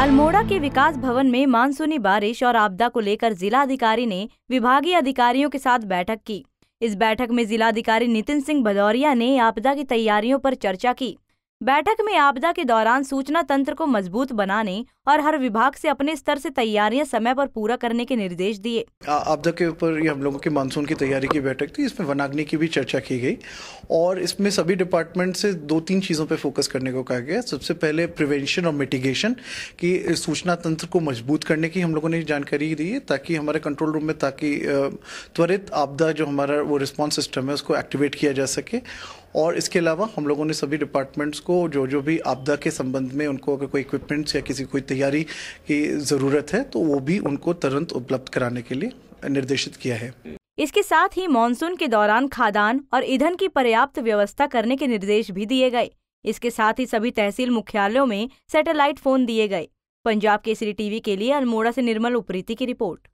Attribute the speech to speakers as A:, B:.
A: अल्मोड़ा के विकास भवन में मानसूनी बारिश और आपदा को लेकर जिला अधिकारी ने विभागीय अधिकारियों के साथ बैठक की इस बैठक में जिलाधिकारी नितिन सिंह भदौरिया ने आपदा की तैयारियों पर चर्चा की बैठक में आपदा के दौरान सूचना तंत्र को मजबूत बनाने और हर विभाग से अपने स्तर से तैयारियां समय पर पूरा करने के निर्देश दिए
B: आपदा के ऊपर ये हम लोगों की मानसून की तैयारी की बैठक थी इसमें वनाग्नि की भी चर्चा की गई और इसमें सभी डिपार्टमेंट से दो तीन चीज़ों पर फोकस करने को कहा गया सबसे पहले प्रिवेंशन और मिटिगेशन की सूचना तंत्र को मजबूत करने की हम लोगों ने जानकारी दी है ताकि हमारे कंट्रोल रूम में ताकि त्वरित आपदा जो हमारा वो रिस्पॉन्स सिस्टम है उसको एक्टिवेट किया जा सके और इसके अलावा हम लोगों ने सभी डिपार्टमेंट्स को जो जो भी आपदा के संबंध में उनको अगर कोई इक्विपमेंट्स या किसी कोई तैयारी की ज़रूरत है तो वो भी उनको तुरंत उपलब्ध कराने के लिए निर्देशित किया है
A: इसके साथ ही मानसून के दौरान खादान और ईंधन की पर्याप्त व्यवस्था करने के निर्देश भी दिए गए इसके साथ ही सभी तहसील मुख्यालयों में सैटेलाइट फोन दिए गए पंजाब केसरी टीवी के लिए अल्मोड़ा से निर्मल उप्रीति की रिपोर्ट